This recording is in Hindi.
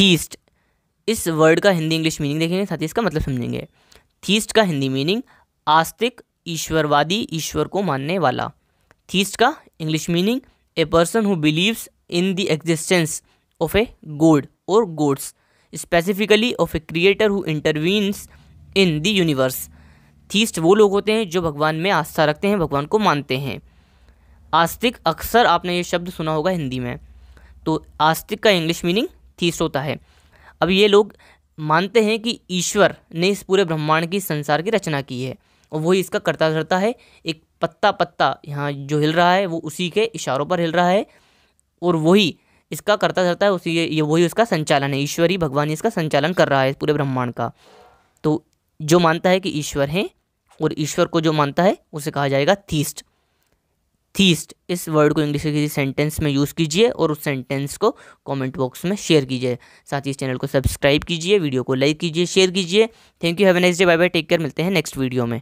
थीस्ट इस वर्ड का हिंदी इंग्लिश मीनिंग देखेंगे साथ ही इसका मतलब समझेंगे थीस्ट का हिंदी मीनिंग आस्तिक ईश्वरवादी ईश्वर को मानने वाला थीस्ट का English meaning a person who believes in the existence of a god और gods specifically of a creator who intervenes in the universe theist वो लोग होते हैं जो भगवान में आस्था रखते हैं भगवान को मानते हैं आस्तिक अक्सर आपने ये शब्द सुना होगा हिंदी में तो आस्तिक का इंग्लिश मीनिंग थीस होता है अब ये लोग मानते हैं कि ईश्वर ने इस पूरे ब्रह्मांड की संसार की रचना की है और वही इसका करता धरता है एक पत्ता पत्ता यहाँ जो हिल रहा है वो उसी के इशारों पर हिल रहा है और वही इसका करता धरता है उसी ये वही उसका संचालन है ईश्वरी भगवान इसका संचालन कर रहा है पूरे ब्रह्मांड का तो जो मानता है कि ईश्वर हैं और ईश्वर को जो मानता है उसे कहा जाएगा थीस्ट थीस्ट इस वर्ड को इंग्लिश के किसी सेंटेंस में यूज़ कीजिए और उस सेंटेंस को कमेंट बॉक्स में शेयर कीजिए साथ ही इस चैनल को सब्सक्राइब कीजिए वीडियो को लाइक कीजिए शेयर कीजिए thank you have a next day bye bye take care मिलते हैं नेक्स्ट वीडियो में